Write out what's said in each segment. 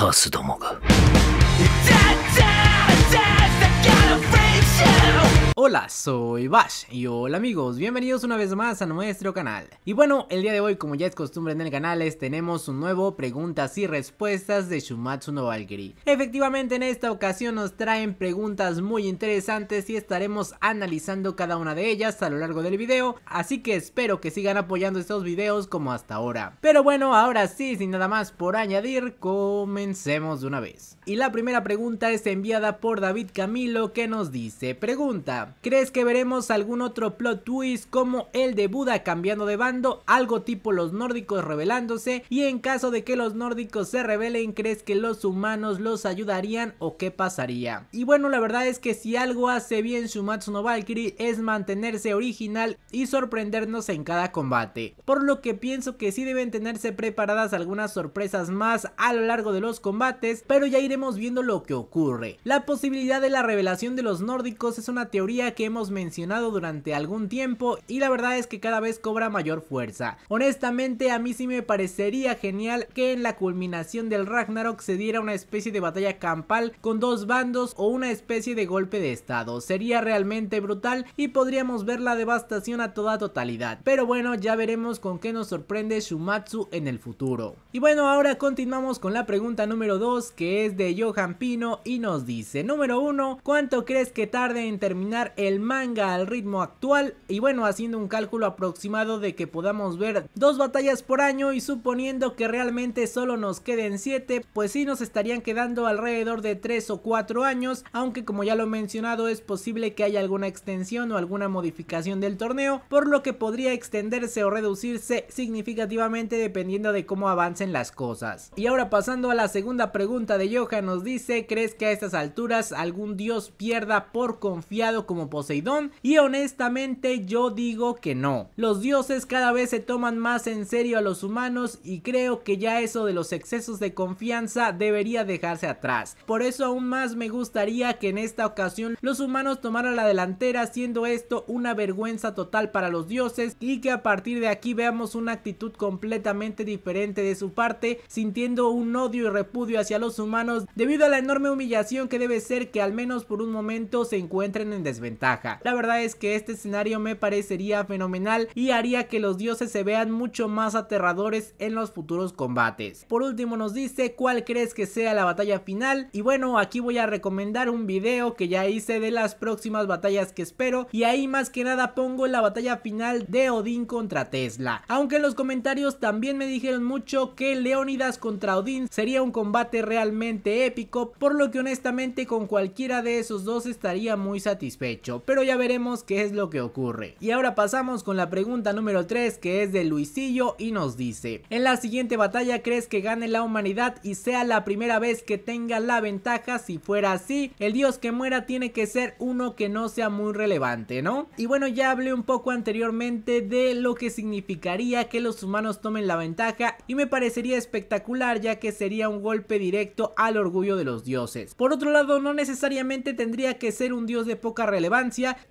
カースどもが。Hola, soy Bash y hola amigos, bienvenidos una vez más a nuestro canal. Y bueno, el día de hoy como ya es costumbre en el canal es tenemos un nuevo preguntas y respuestas de Shumatsu no Valkyrie. Efectivamente en esta ocasión nos traen preguntas muy interesantes y estaremos analizando cada una de ellas a lo largo del video, así que espero que sigan apoyando estos videos como hasta ahora. Pero bueno, ahora sí, sin nada más por añadir, comencemos de una vez. Y la primera pregunta es enviada por David Camilo que nos dice, pregunta, ¿Crees que veremos algún otro plot twist como el de Buda cambiando de bando, algo tipo los nórdicos revelándose Y en caso de que los nórdicos se revelen ¿crees que los humanos los ayudarían o qué pasaría? Y bueno, la verdad es que si algo hace bien Shumatsu no Valkyrie es mantenerse original y sorprendernos en cada combate. Por lo que pienso que sí deben tenerse preparadas algunas sorpresas más a lo largo de los combates, pero ya iremos viendo lo que ocurre. La posibilidad de la revelación de los nórdicos es una teoría que hemos mencionado durante algún tiempo y la verdad es que cada vez cobra mayor fuerza. Honestamente a mí sí me parecería genial que en la culminación del Ragnarok se diera una especie de batalla campal con dos bandos o una especie de golpe de estado. Sería realmente brutal y podríamos ver la devastación a toda totalidad. Pero bueno, ya veremos con qué nos sorprende Shumatsu en el futuro. Y bueno, ahora continuamos con la pregunta número 2 que es de Johan Pino y nos dice Número 1, ¿cuánto crees que tarde en terminar el manga al ritmo actual y bueno haciendo un cálculo aproximado de que podamos ver dos batallas por año y suponiendo que realmente solo nos queden siete pues sí nos estarían quedando alrededor de tres o cuatro años aunque como ya lo he mencionado es posible que haya alguna extensión o alguna modificación del torneo por lo que podría extenderse o reducirse significativamente dependiendo de cómo avancen las cosas. Y ahora pasando a la segunda pregunta de Johan nos dice ¿crees que a estas alturas algún dios pierda por confiado como Poseidón y honestamente yo digo que no. Los dioses cada vez se toman más en serio a los humanos y creo que ya eso de los excesos de confianza debería dejarse atrás. Por eso aún más me gustaría que en esta ocasión los humanos tomaran la delantera siendo esto una vergüenza total para los dioses y que a partir de aquí veamos una actitud completamente diferente de su parte sintiendo un odio y repudio hacia los humanos debido a la enorme humillación que debe ser que al menos por un momento se encuentren en desventaja. La verdad es que este escenario me parecería fenomenal y haría que los dioses se vean mucho más aterradores en los futuros combates. Por último nos dice cuál crees que sea la batalla final y bueno aquí voy a recomendar un video que ya hice de las próximas batallas que espero y ahí más que nada pongo la batalla final de Odín contra Tesla. Aunque en los comentarios también me dijeron mucho que Leónidas contra Odín sería un combate realmente épico por lo que honestamente con cualquiera de esos dos estaría muy satisfecho pero ya veremos qué es lo que ocurre. Y ahora pasamos con la pregunta número 3 que es de Luisillo y nos dice, en la siguiente batalla crees que gane la humanidad y sea la primera vez que tenga la ventaja, si fuera así, el dios que muera tiene que ser uno que no sea muy relevante, ¿no? Y bueno, ya hablé un poco anteriormente de lo que significaría que los humanos tomen la ventaja y me parecería espectacular ya que sería un golpe directo al orgullo de los dioses. Por otro lado, no necesariamente tendría que ser un dios de poca relevancia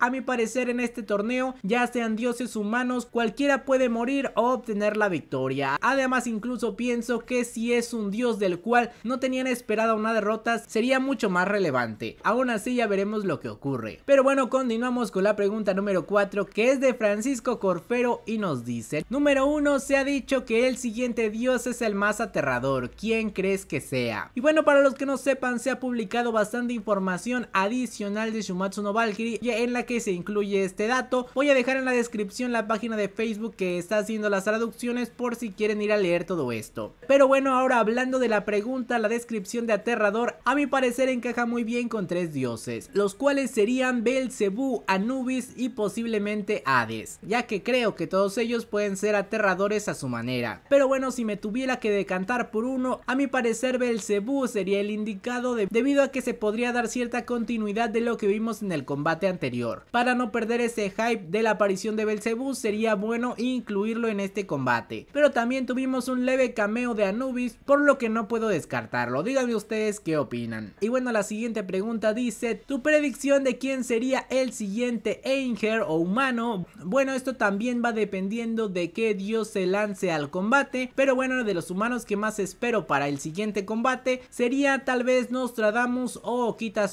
a mi parecer en este torneo, ya sean dioses humanos, cualquiera puede morir o obtener la victoria. Además incluso pienso que si es un dios del cual no tenían esperada una derrota, sería mucho más relevante. Aún así ya veremos lo que ocurre. Pero bueno, continuamos con la pregunta número 4 que es de Francisco Corfero y nos dice. Número 1, se ha dicho que el siguiente dios es el más aterrador. ¿Quién crees que sea? Y bueno, para los que no sepan, se ha publicado bastante información adicional de Shumatsu no en la que se incluye este dato. Voy a dejar en la descripción la página de Facebook que está haciendo las traducciones por si quieren ir a leer todo esto. Pero bueno, ahora hablando de la pregunta, la descripción de Aterrador a mi parecer encaja muy bien con tres dioses, los cuales serían Belzebú, Anubis y posiblemente Hades, ya que creo que todos ellos pueden ser aterradores a su manera. Pero bueno, si me tuviera que decantar por uno, a mi parecer Belzebú sería el indicado debido a que se podría dar cierta continuidad de lo que vimos en el combate anterior. Para no perder ese hype de la aparición de Belcebú sería bueno incluirlo en este combate. Pero también tuvimos un leve cameo de Anubis por lo que no puedo descartarlo. Díganme ustedes qué opinan. Y bueno la siguiente pregunta dice tu predicción de quién sería el siguiente Angel o humano. Bueno esto también va dependiendo de qué dios se lance al combate. Pero bueno de los humanos que más espero para el siguiente combate sería tal vez Nostradamus o Kita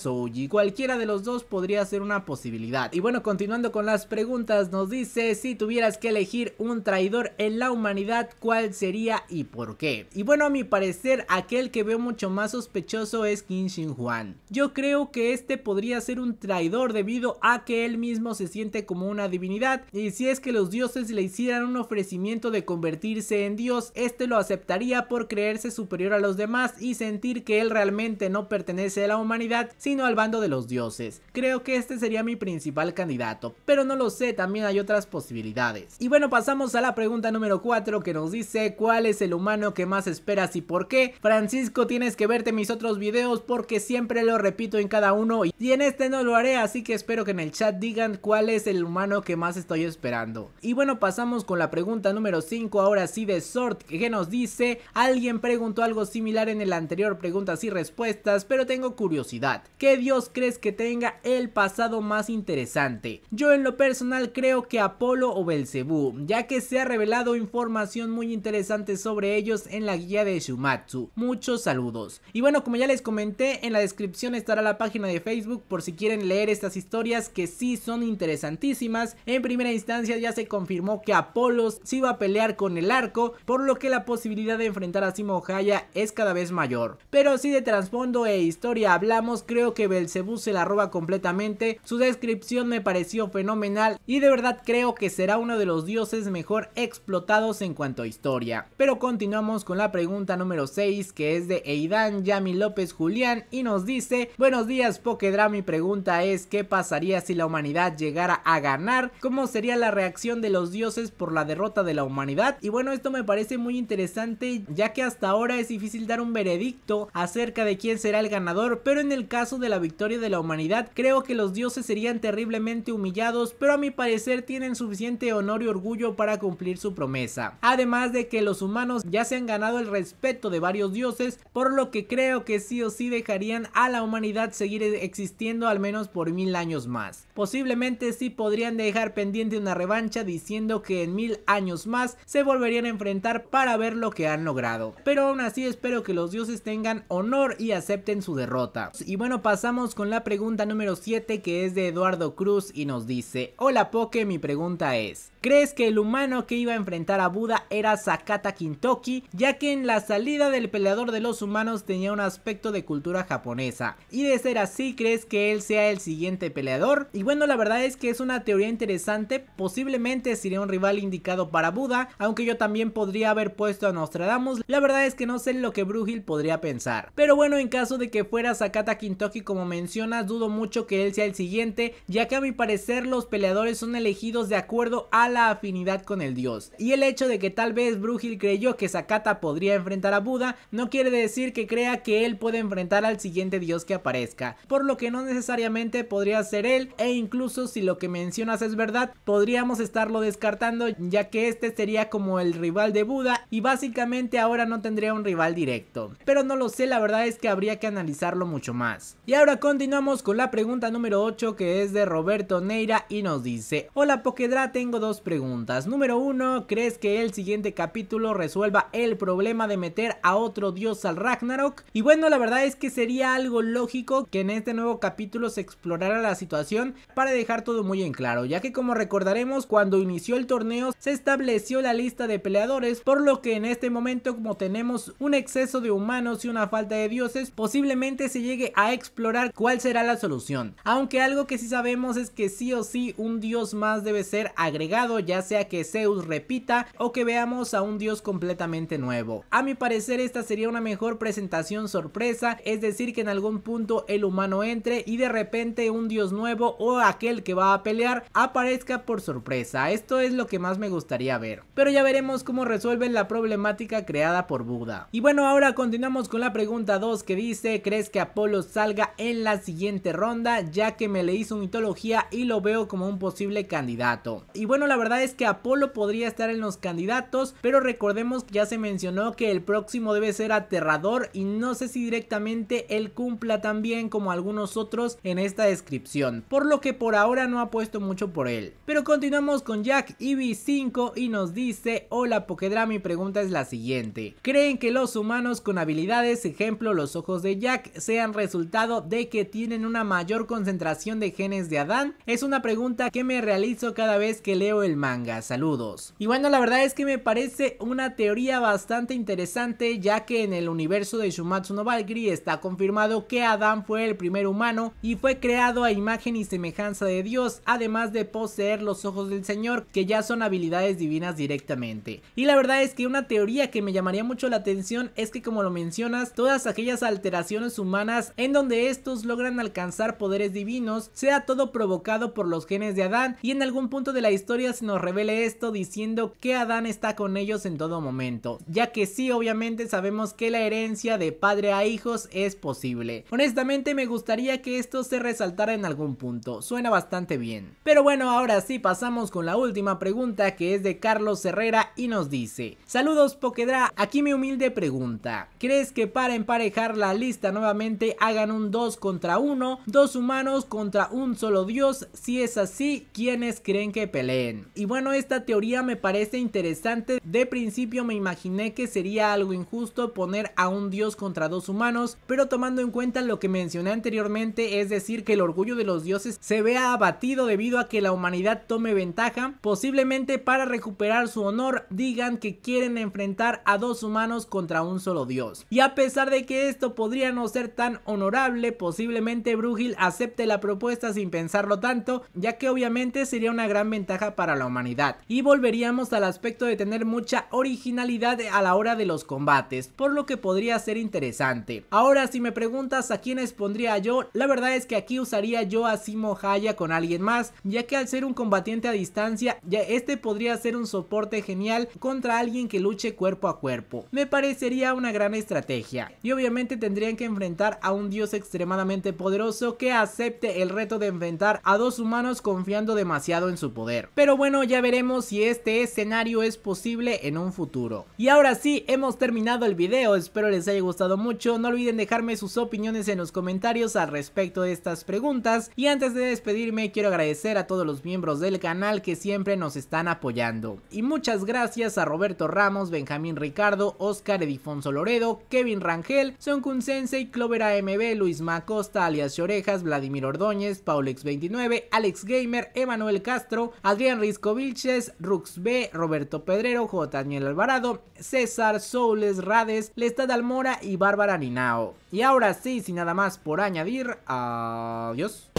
Cualquiera de los dos podría ser un posibilidad. Y bueno, continuando con las preguntas, nos dice si tuvieras que elegir un traidor en la humanidad, ¿cuál sería y por qué? Y bueno, a mi parecer, aquel que veo mucho más sospechoso es Kim Shin Juan Yo creo que este podría ser un traidor debido a que él mismo se siente como una divinidad y si es que los dioses le hicieran un ofrecimiento de convertirse en dios, este lo aceptaría por creerse superior a los demás y sentir que él realmente no pertenece a la humanidad, sino al bando de los dioses. Creo que este sería mi principal candidato, pero no lo sé, también hay otras posibilidades. Y bueno, pasamos a la pregunta número 4 que nos dice ¿Cuál es el humano que más esperas y por qué? Francisco, tienes que verte mis otros videos porque siempre lo repito en cada uno y en este no lo haré, así que espero que en el chat digan cuál es el humano que más estoy esperando. Y bueno, pasamos con la pregunta número 5, ahora sí de Sort, que nos dice Alguien preguntó algo similar en el anterior preguntas y respuestas, pero tengo curiosidad. ¿Qué dios crees que tenga el pasado más interesante. Yo en lo personal creo que Apolo o Belcebú, ya que se ha revelado información muy interesante sobre ellos en la guía de Shumatsu. Muchos saludos. Y bueno, como ya les comenté, en la descripción estará la página de Facebook por si quieren leer estas historias que sí son interesantísimas. En primera instancia ya se confirmó que Apolo sí iba a pelear con el arco, por lo que la posibilidad de enfrentar a Simo Haya es cada vez mayor. Pero si de trasfondo e historia hablamos, creo que Belcebú se la roba completamente su descripción me pareció fenomenal y de verdad creo que será uno de los dioses mejor explotados en cuanto a historia. Pero continuamos con la pregunta número 6 que es de Eidan Yami López Julián y nos dice, buenos días Pokedra, mi pregunta es ¿qué pasaría si la humanidad llegara a ganar? ¿Cómo sería la reacción de los dioses por la derrota de la humanidad? Y bueno, esto me parece muy interesante ya que hasta ahora es difícil dar un veredicto acerca de quién será el ganador, pero en el caso de la victoria de la humanidad creo que los dioses serían terriblemente humillados, pero a mi parecer tienen suficiente honor y orgullo para cumplir su promesa. Además de que los humanos ya se han ganado el respeto de varios dioses, por lo que creo que sí o sí dejarían a la humanidad seguir existiendo al menos por mil años más. Posiblemente sí podrían dejar pendiente una revancha diciendo que en mil años más se volverían a enfrentar para ver lo que han logrado. Pero aún así espero que los dioses tengan honor y acepten su derrota. Y bueno pasamos con la pregunta número 7 que es de Eduardo Cruz y nos dice, hola Poke, mi pregunta es, crees que el humano que iba a enfrentar a Buda era Sakata Kintoki, ya que en la salida del peleador de los humanos tenía un aspecto de cultura japonesa. Y de ser así, ¿crees que él sea el siguiente peleador? Y bueno, la verdad es que es una teoría interesante, posiblemente sería un rival indicado para Buda, aunque yo también podría haber puesto a Nostradamus, la verdad es que no sé lo que Brugil podría pensar. Pero bueno, en caso de que fuera Sakata Kintoki como mencionas, dudo mucho que él sea el siguiente, ya que a mi parecer los peleadores son elegidos de acuerdo a afinidad con el dios. Y el hecho de que tal vez Brugil creyó que Sakata podría enfrentar a Buda no quiere decir que crea que él puede enfrentar al siguiente dios que aparezca, por lo que no necesariamente podría ser él e incluso si lo que mencionas es verdad, podríamos estarlo descartando ya que este sería como el rival de Buda y básicamente ahora no tendría un rival directo. Pero no lo sé, la verdad es que habría que analizarlo mucho más. Y ahora continuamos con la pregunta número 8 que es de Roberto Neira y nos dice, hola Pokedra, tengo dos preguntas. Número uno, ¿crees que el siguiente capítulo resuelva el problema de meter a otro dios al Ragnarok? Y bueno, la verdad es que sería algo lógico que en este nuevo capítulo se explorara la situación para dejar todo muy en claro, ya que como recordaremos cuando inició el torneo se estableció la lista de peleadores, por lo que en este momento como tenemos un exceso de humanos y una falta de dioses, posiblemente se llegue a explorar cuál será la solución. Aunque algo que sí sabemos es que sí o sí un dios más debe ser agregado ya sea que Zeus repita o que veamos a un dios completamente nuevo. A mi parecer esta sería una mejor presentación sorpresa, es decir que en algún punto el humano entre y de repente un dios nuevo o aquel que va a pelear aparezca por sorpresa, esto es lo que más me gustaría ver. Pero ya veremos cómo resuelven la problemática creada por Buda. Y bueno ahora continuamos con la pregunta 2 que dice ¿Crees que Apolo salga en la siguiente ronda? Ya que me leí su mitología y lo veo como un posible candidato. Y bueno la verdad es que Apolo podría estar en los candidatos, pero recordemos que ya se mencionó que el próximo debe ser aterrador y no sé si directamente él cumpla tan bien como algunos otros en esta descripción, por lo que por ahora no apuesto mucho por él. Pero continuamos con Jack EV5 y nos dice, hola Pokedra, mi pregunta es la siguiente. ¿Creen que los humanos con habilidades, ejemplo los ojos de Jack, sean resultado de que tienen una mayor concentración de genes de Adán? Es una pregunta que me realizo cada vez que leo manga. Saludos. Y bueno, la verdad es que me parece una teoría bastante interesante ya que en el universo de Shumatsu no Valkyrie está confirmado que Adán fue el primer humano y fue creado a imagen y semejanza de Dios, además de poseer los ojos del Señor, que ya son habilidades divinas directamente. Y la verdad es que una teoría que me llamaría mucho la atención es que como lo mencionas, todas aquellas alteraciones humanas en donde estos logran alcanzar poderes divinos, sea todo provocado por los genes de Adán y en algún punto de la historia nos revele esto diciendo que Adán está con ellos en todo momento, ya que sí obviamente sabemos que la herencia de padre a hijos es posible. Honestamente me gustaría que esto se resaltara en algún punto, suena bastante bien. Pero bueno, ahora sí pasamos con la última pregunta que es de Carlos Herrera y nos dice, saludos Pokedra, aquí mi humilde pregunta, ¿crees que para emparejar la lista nuevamente hagan un 2 contra 1, dos humanos contra un solo dios? Si es así, ¿quiénes creen que peleen? Y bueno, esta teoría me parece interesante. De principio me imaginé que sería algo injusto poner a un dios contra dos humanos, pero tomando en cuenta lo que mencioné anteriormente, es decir, que el orgullo de los dioses se vea abatido debido a que la humanidad tome ventaja, posiblemente para recuperar su honor digan que quieren enfrentar a dos humanos contra un solo dios. Y a pesar de que esto podría no ser tan honorable, posiblemente Brugil acepte la propuesta sin pensarlo tanto, ya que obviamente sería una gran ventaja para la humanidad y volveríamos al aspecto de tener mucha originalidad a la hora de los combates, por lo que podría ser interesante. Ahora si me preguntas a quién pondría yo, la verdad es que aquí usaría yo a Simo Haya con alguien más, ya que al ser un combatiente a distancia, ya este podría ser un soporte genial contra alguien que luche cuerpo a cuerpo. Me parecería una gran estrategia. Y obviamente tendrían que enfrentar a un dios extremadamente poderoso que acepte el reto de enfrentar a dos humanos confiando demasiado en su poder. Pero bueno, bueno, ya veremos si este escenario es posible en un futuro. Y ahora sí, hemos terminado el video, espero les haya gustado mucho, no olviden dejarme sus opiniones en los comentarios al respecto de estas preguntas y antes de despedirme quiero agradecer a todos los miembros del canal que siempre nos están apoyando. Y muchas gracias a Roberto Ramos, Benjamín Ricardo, Oscar Edifonso Loredo, Kevin Rangel, Sonkun Sensei, Clover AMB, Luis Macosta alias Orejas, Vladimir Ordóñez, Paulex29, Alex Gamer, Emanuel Castro, Adrián Francisco Vilches, Rux B, Roberto Pedrero, J. Daniel Alvarado, César Soules Rades, Lestad Almora y Bárbara Ninao. Y ahora sí, sin nada más por añadir, adiós.